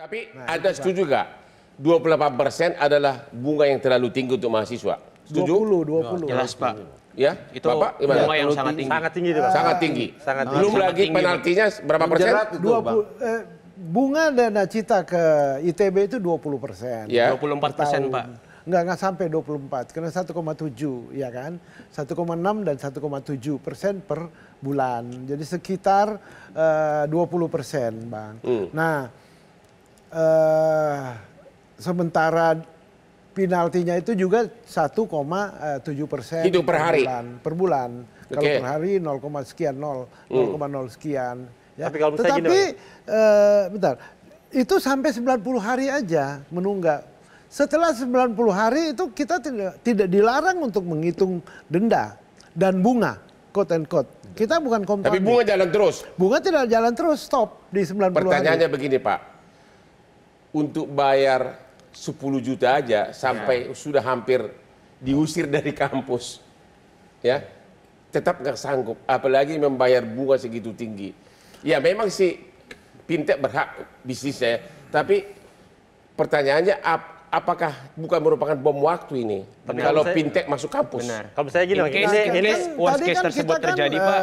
Tapi nah, ada setuju nggak? 28 persen adalah bunga yang terlalu tinggi untuk mahasiswa. Setuju? 20, 20. Nah, jelas Pak. Ya, itu Bapak, gimana? bunga yang sangat tinggi. Sangat tinggi itu Pak. Sangat tinggi. Sangat tinggi. Belum sangat lagi tinggi, penaltinya berapa persen? 20, eh, bunga dan cita ke ITB itu 20 persen. Ya. 24 persen Pak. Enggak, enggak sampai 24, karena 1,7 ya kan. 1,6 dan 1,7 persen per bulan. Jadi sekitar eh, 20 persen Bang. Hmm. Nah, uh, sementara penaltinya itu juga 1,7 eh, persen itu per, per hari bulan, per bulan okay. kalau per hari 0, sekian 0 0,0 hmm. sekian ya. tapi kalau misalnya tetapi Tapi, uh, eh, bentar itu sampai 90 hari aja menunggak setelah 90 hari itu kita tidak tidak dilarang untuk menghitung denda dan bunga quote and quote kita bukan kompetisi. tapi bunga jalan terus bunga tidak jalan terus stop di 90 pertanyaannya hari pertanyaannya begini Pak untuk bayar 10 juta aja sampai ya. sudah hampir diusir dari kampus. Ya. Tetap nggak sanggup apalagi membayar bunga segitu tinggi. Ya memang sih fintech berhak bisnisnya, tapi pertanyaannya ap, apakah bukan merupakan bom waktu ini Tapi kalau saya, fintech masuk kampus? Benar. Kalau saya gini, ini, ini, ini worst case kan tersebut kan, terjadi, uh, Pak.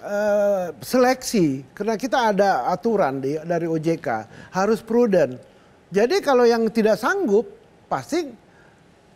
Uh, seleksi karena kita ada aturan di, dari OJK harus prudent jadi kalau yang tidak sanggup pasti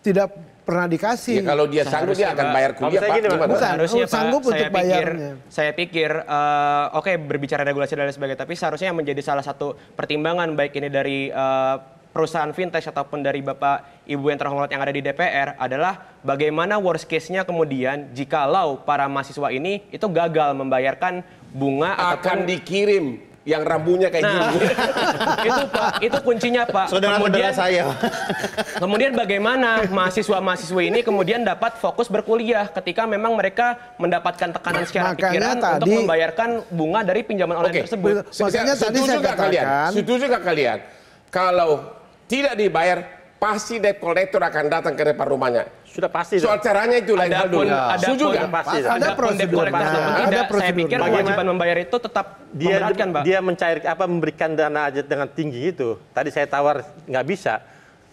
tidak pernah dikasih. Ya, kalau dia sanggup dia akan bayar kuliah Pak. Gini, Bukan, harusnya oh, sanggup Pak, untuk saya bayarnya. Pikir, saya pikir uh, oke okay, berbicara regulasi dan lain sebagainya tapi seharusnya yang menjadi salah satu pertimbangan baik ini dari uh, perusahaan fintech ataupun dari Bapak Ibu yang terhormat yang ada di DPR adalah bagaimana worst case-nya kemudian jikalau para mahasiswa ini itu gagal membayarkan bunga akan ataupun, dikirim yang rambunya kayak nah, gini. itu Pak, itu kuncinya Pak. Saudara kemudian saya. kemudian bagaimana mahasiswa mahasiswa ini kemudian dapat fokus berkuliah ketika memang mereka mendapatkan tekanan secara Makanya pikiran tadi, untuk membayarkan bunga dari pinjaman online okay. tersebut. Makanya tadi saya katakan. Kalian, setuju gak kalian? Kalau tidak dibayar, pasti debt collector akan datang ke depan rumahnya sudah pasti soal caranya itu lain hal dulu. Ada pun ada pasti. Ada, prosedur. ada prosedur. Saya pikir kewajiban membayar itu tetap dia pak dia mencair apa memberikan dana aja dengan tinggi itu. Tadi saya tawar nggak bisa.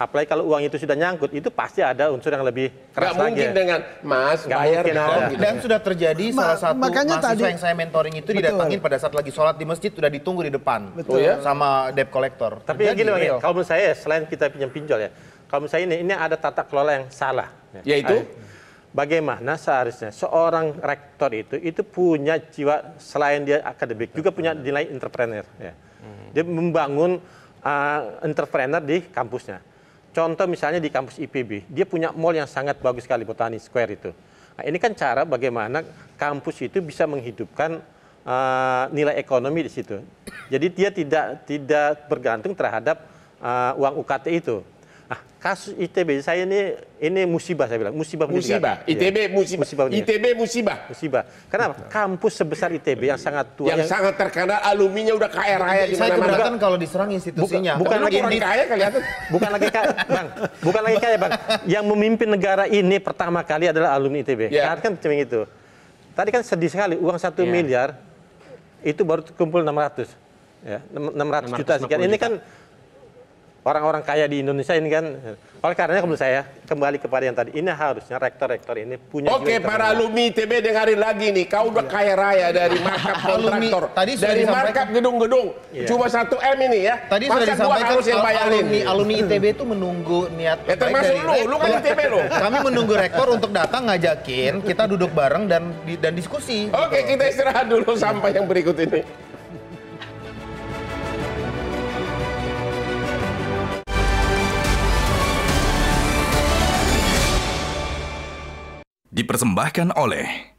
Apalagi kalau uang itu sudah nyangkut, itu pasti ada unsur yang lebih keras Gak lagi. mungkin dengan mas Gak bayar mungkin dong. Gitu. Dan sudah terjadi Ma salah satu makanya mahasiswa tadi, yang saya mentoring itu betul. didatangin pada saat lagi sholat di masjid sudah ditunggu di depan betul. Oh ya? sama debt collector. Tapi terjadi, gini, kalau menurut saya selain kita pinjam pinjol ya, kalau menurut saya ini ini ada tata kelola yang salah Ya yaitu bagaimana seharusnya seorang rektor itu itu punya jiwa selain dia akademik juga punya nilai entrepreneur ya. Hmm. Dia membangun uh, entrepreneur di kampusnya. Contoh misalnya di kampus IPB, dia punya mall yang sangat bagus sekali Botani Square itu. Nah, ini kan cara bagaimana kampus itu bisa menghidupkan uh, nilai ekonomi di situ. Jadi dia tidak tidak bergantung terhadap uh, uang UKT itu. Ah, kasus ITB saya ini ini musibah saya bilang, musibah musibah. ITB ya. musibah. musibah ITB musibah. Musibah. Kenapa? Nah. Kampus sebesar ITB yang sangat tua yang, yang sangat terkenal alumninya udah kaya raya di Saya keberatan kalau diserang institusinya. Bukan, bukan lagi orang kaya kelihatan. Bukan lagi kaya, Bang. Bukan lagi kaya, Bang. Yang memimpin negara ini pertama kali adalah alumni ITB. Yeah. Karena kan cuma itu. Tadi kan sedih sekali uang satu yeah. miliar itu baru kumpul 600 ya enam ratus juta sekian. Ini kan juta. kan orang-orang kaya di Indonesia ini kan. Oleh karena menurut saya kembali kepada yang tadi ini harusnya rektor-rektor ini punya. Oke, para alumni ITB dengarin lagi nih, kau udah iya. kaya raya dari markup kontraktor, tadi dari markup gedung-gedung, iya. cuma satu m ini ya. Tadi Masa sudah disampaikan harus yang bayarin. Alumni, alumni ITB itu menunggu niat. Ya, termasuk lu, lu kan ITB lu. Kami menunggu rektor untuk datang ngajakin, kita duduk bareng dan dan diskusi. Oke, gitu. kita istirahat dulu sampai yang berikut ini. dipersembahkan oleh